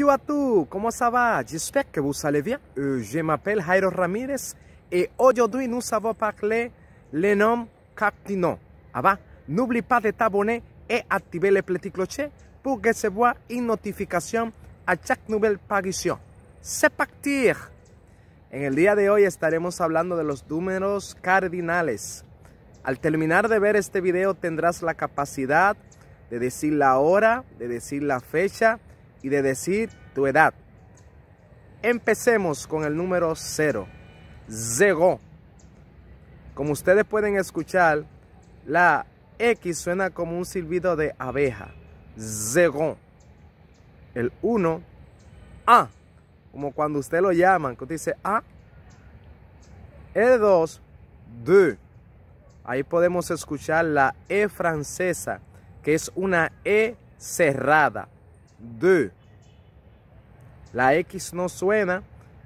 Yo a tú, ¿cómo se va? que vous allez bien. Eh, je m'appelle Jairo Ramírez et aujourd'hui nous allons parler los nombres cardinales. Ah n'oublie pas de t'abonner et activer le petit que pour recevoir une notificación a chaque nouvelle aparición. C'est parti! En el día de hoy estaremos hablando de los números cardinales. Al terminar de ver este video tendrás la capacidad de decir la hora, de decir la fecha, y de decir tu edad. Empecemos con el número 0. Zero. Como ustedes pueden escuchar, la X suena como un silbido de abeja. Zegon. El 1, A. Como cuando usted lo llama, que usted dice A. El 2, D. Ahí podemos escuchar la E francesa, que es una E cerrada. D. La X no suena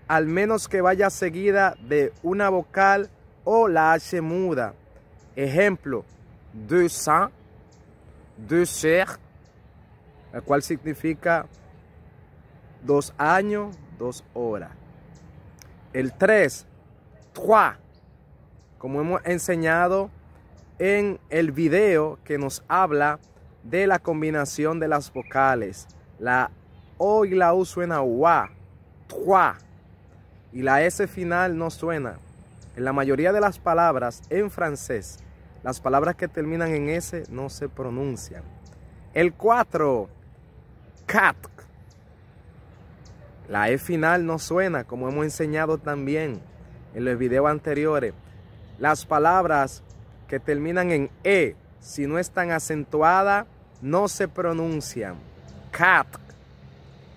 al menos que vaya seguida de una vocal o la H muda. Ejemplo, de de ser, la cual significa dos años, dos horas. El 3, trois, como hemos enseñado en el video que nos habla de la combinación de las vocales, la o la U suena wa, tua, y la S final no suena. En la mayoría de las palabras en francés, las palabras que terminan en S no se pronuncian. El 4, cat. La E final no suena, como hemos enseñado también en los videos anteriores. Las palabras que terminan en E, si no están acentuadas, no se pronuncian. Cat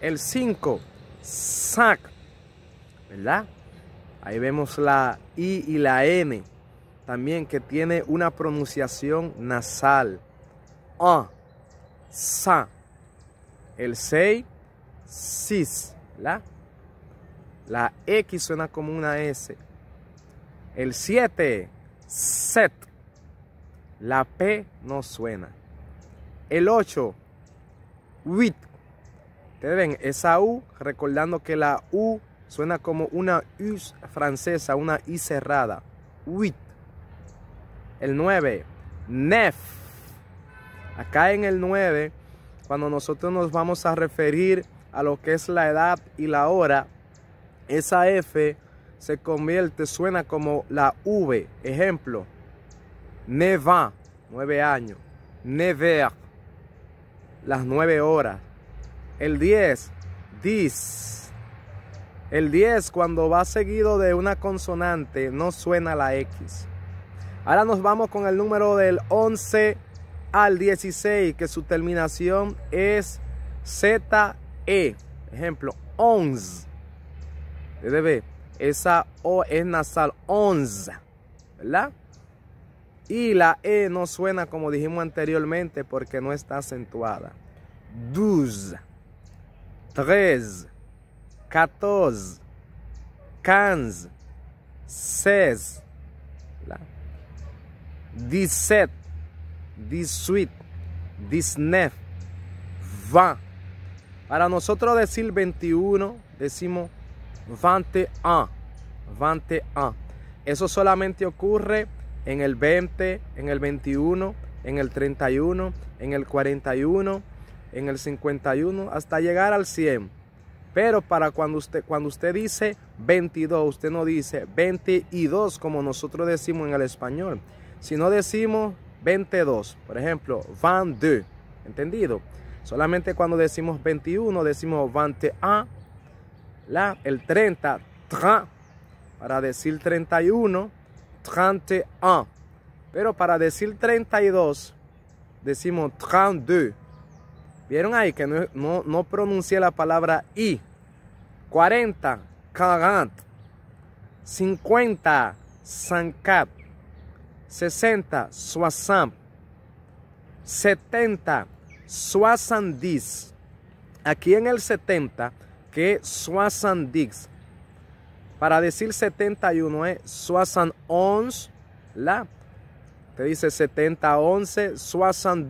el 5, sac, ¿verdad? Ahí vemos la I y la N, también que tiene una pronunciación nasal. A, sa. El 6, CIS, ¿verdad? La X suena como una S. El 7, set. La P no suena. El 8, wit ustedes ven esa U, recordando que la U suena como una U francesa, una I cerrada. Uit. El 9, nef. Acá en el 9, cuando nosotros nos vamos a referir a lo que es la edad y la hora, esa F se convierte, suena como la V. Ejemplo, neva, nueve años. Never, las 9 horas. El 10, dis. El 10 cuando va seguido de una consonante no suena la X. Ahora nos vamos con el número del 11 al 16 que su terminación es ZE. Ejemplo, 11 Debe esa O es nasal, 11. ¿Verdad? Y la E no suena como dijimos anteriormente porque no está acentuada. DUS. 13, 14, 15, 16, 17, 18, 19, 20. Para nosotros decir 21, decimos VANTE 21. Eso solamente ocurre en el 20, en el 21, en el 31, en el 41, en el 51 hasta llegar al 100. Pero para cuando usted, cuando usted dice 22, usted no dice 22 como nosotros decimos en el español, Si no decimos 22. Por ejemplo, van de. ¿Entendido? Solamente cuando decimos 21, decimos 21. La, el 30, 30. Para decir 31, 31. Pero para decir 32, decimos 32. Vieron ahí que no, no, no pronuncié la palabra I. 40, Kagant. 50, Sankat. 60, Swasam. 70, Swasandis. Aquí en el 70, que es Para decir 71 es Swasan ons la. Te dice 70 11, Swasan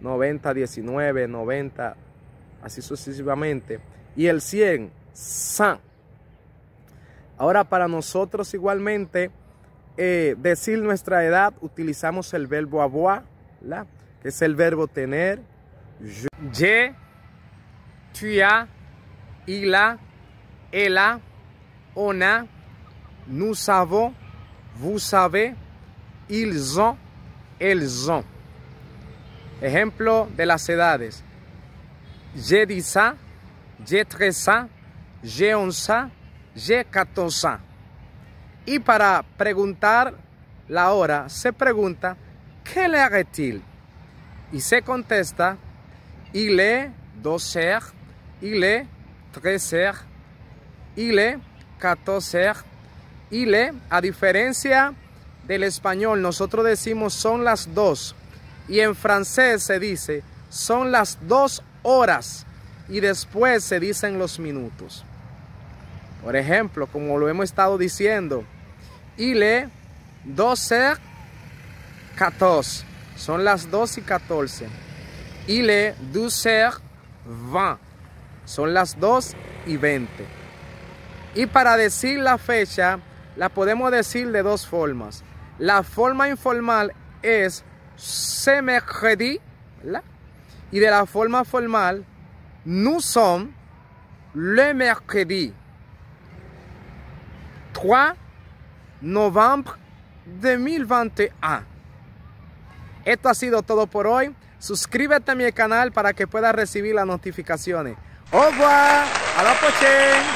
90, 19, 90, así sucesivamente. Y el 100, san. Ahora para nosotros igualmente, eh, decir nuestra edad, utilizamos el verbo avoir, ¿la? que es el verbo tener. Je, je tu as, il a, elle a, on a, nous savons, vous savez, ils ont, elles ont. Ejemplo de las edades. Yedisa, Yetresa, Yeonsa, Yekatosa. Y para preguntar la hora, se pregunta, ¿qué le haga-t-il? Y se contesta, il est 12 heures, il est 13 heures, il est 14 heures, il est, a diferencia del español, nosotros decimos son las dos. Y en francés se dice, son las dos horas y después se dicen los minutos. Por ejemplo, como lo hemos estado diciendo, il est 12 14. Son las 2 y 14. Il est 12 20. Son las 2 y 20. Y para decir la fecha, la podemos decir de dos formas. La forma informal es me mercredi Y de la forma formal, nous sommes le mercredi 3 novembre 2021. Esto ha sido todo por hoy. Suscríbete a mi canal para que puedas recibir las notificaciones. au ¡A la